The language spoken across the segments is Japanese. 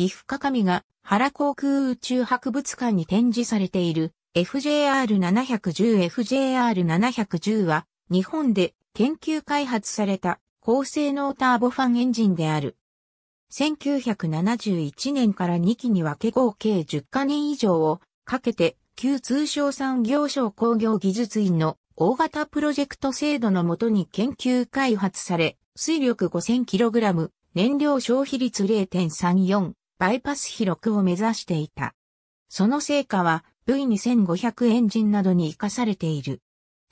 岐阜各務が原航空宇宙博物館に展示されている FJR710、FJR710 は日本で研究開発された高性能ターボファンエンジンである。1971年から2期に分け合計10カ年以上をかけて旧通商産業省工業技術院の大型プロジェクト制度のもとに研究開発され、水力 5000kg、燃料消費率0.34、バイパス広くを目指していた。その成果は V2500 エンジンなどに活かされている。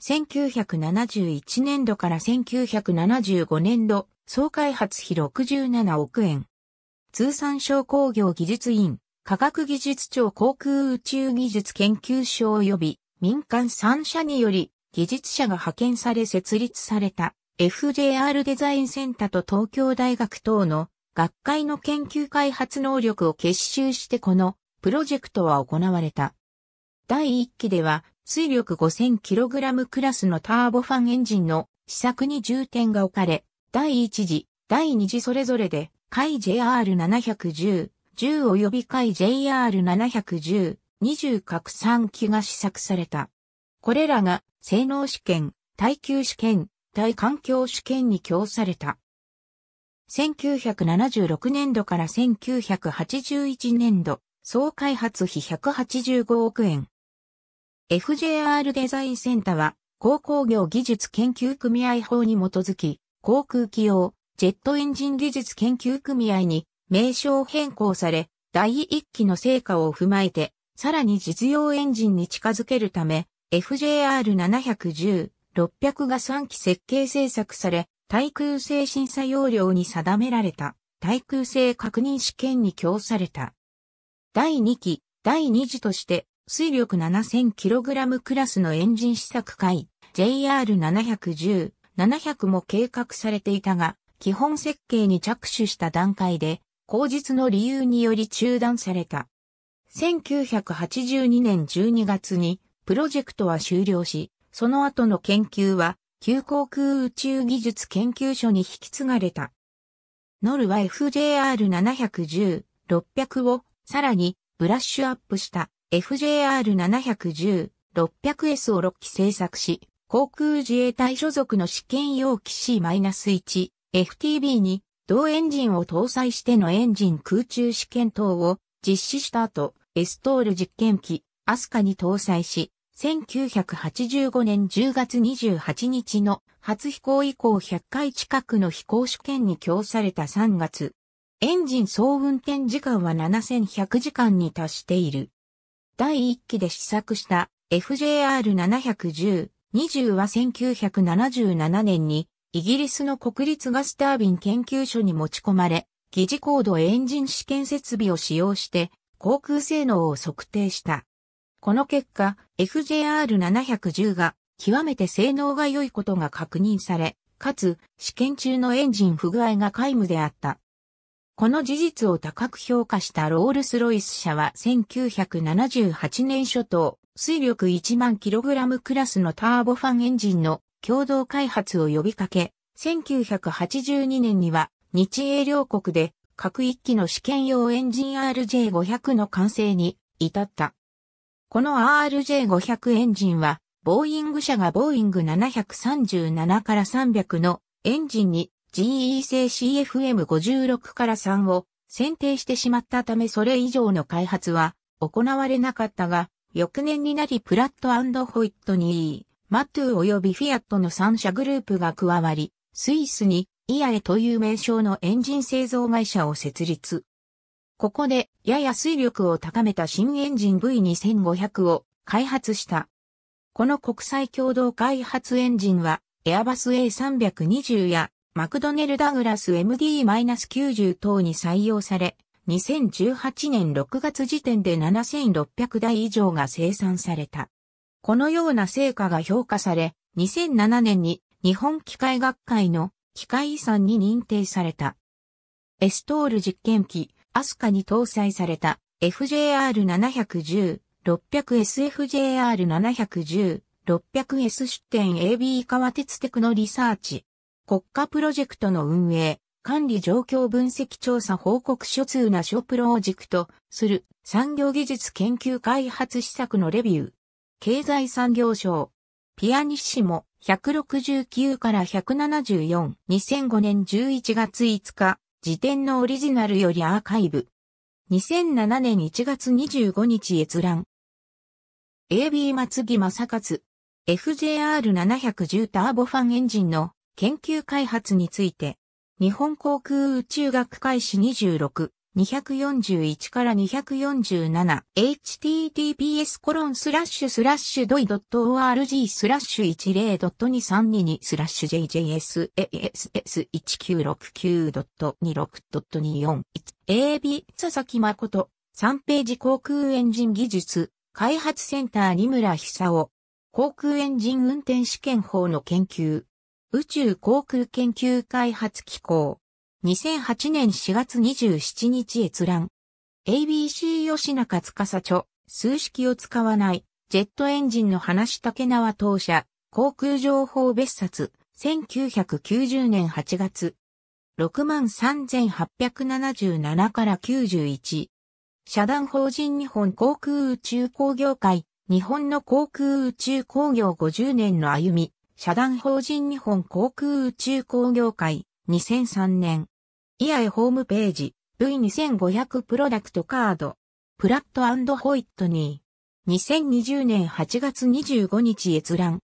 1971年度から1975年度、総開発費67億円。通産省工業技術院、科学技術庁航空宇宙技術研究所及び民間3社により技術者が派遣され設立された FJR デザインセンターと東京大学等の学会の研究開発能力を結集してこのプロジェクトは行われた。第1期では水力 5000kg クラスのターボファンエンジンの試作に重点が置かれ、第1次、第2次それぞれで、海 JR710、10及び海 JR710、20拡3機が試作された。これらが性能試験、耐久試験、対環境試験に供された。1976年度から1981年度、総開発費185億円。FJR デザインセンターは、航空業技術研究組合法に基づき、航空機用、ジェットエンジン技術研究組合に名称変更され、第1期の成果を踏まえて、さらに実用エンジンに近づけるため、FJR710、600が3期設計制作され、対空性審査要領に定められた対空性確認試験に供された。第2期、第2次として、水力 7000kg クラスのエンジン試作会、JR710、700も計画されていたが、基本設計に着手した段階で、工実の理由により中断された。1982年12月に、プロジェクトは終了し、その後の研究は、旧航空宇宙技術研究所に引き継がれた。ノルは FJR710、600をさらにブラッシュアップした FJR710、600S を6機製作し、航空自衛隊所属の試験用機 C-1、FTB に同エンジンを搭載してのエンジン空中試験等を実施した後、エストール実験機、アスカに搭載し、1985年10月28日の初飛行以降100回近くの飛行試験に供された3月。エンジン総運転時間は7100時間に達している。第1期で試作した FJR710-20 は1977年にイギリスの国立ガスタービン研究所に持ち込まれ、疑似高度エンジン試験設備を使用して航空性能を測定した。この結果、FJR710 が極めて性能が良いことが確認され、かつ試験中のエンジン不具合が皆無であった。この事実を高く評価したロールス・ロイス社は1978年初頭、水力1万 kg クラスのターボファンエンジンの共同開発を呼びかけ、1982年には日英両国で各一機の試験用エンジン RJ500 の完成に至った。この RJ500 エンジンは、ボーイング社がボーイング737から300のエンジンに GE 製 CFM56 から3を選定してしまったためそれ以上の開発は行われなかったが、翌年になりプラットホイットに E、マトゥ及びフィアットの3社グループが加わり、スイスにイアエという名称のエンジン製造会社を設立。ここで、やや水力を高めた新エンジン V2500 を開発した。この国際共同開発エンジンは、エアバス A320 や、マクドネルダグラス MD-90 等に採用され、2018年6月時点で7600台以上が生産された。このような成果が評価され、2007年に日本機械学会の機械遺産に認定された。エストール実験機アスカに搭載された FJR710、600SFJR710、600S 出展 AB 川鉄テクノリサーチ。国家プロジェクトの運営、管理状況分析調査報告書通な諸プロジェクトする産業技術研究開発施策のレビュー。経済産業省。ピアニッシモ169から174。2005年11月5日。辞典のオリジナルよりアーカイブ。2007年1月25日閲覧。AB 松木正勝。FJR710 ターボファンエンジンの研究開発について。日本航空宇宙学会誌26。241から 247https コロンスラッシュスラッシュドイ .org スラッシュ10.232スラッシュ jjsass1969.26.24AB 佐々木誠3ページ航空エンジン技術開発センター二村久夫航空エンジン運転試験法の研究宇宙航空研究開発機構2008年4月27日閲覧。ABC 吉中司著、数式を使わない、ジェットエンジンの話竹縄当社、航空情報別冊、1990年8月。63,877から91。社団法人日本航空宇宙工業会、日本の航空宇宙工業50年の歩み、社団法人日本航空宇宙工業会、2003年。イアエホームページ、V2500 プロダクトカード、プラットホイットニー。2020年8月25日閲覧。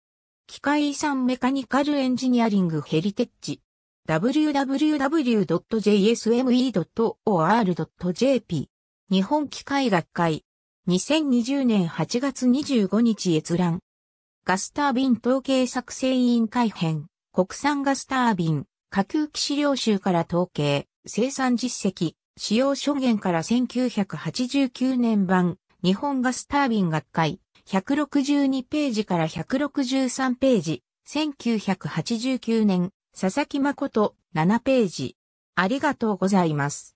機械遺産メカニカルエンジニアリングヘリテッジ。www.jsme.or.jp 日本機械学会2020年8月25日閲覧ガスタービン統計作成委員会編国産ガスタービン下級機資料集から統計、生産実績、使用諸元から1989年版、日本ガスタービン学会、162ページから163ページ、1989年、佐々木誠、7ページ。ありがとうございます。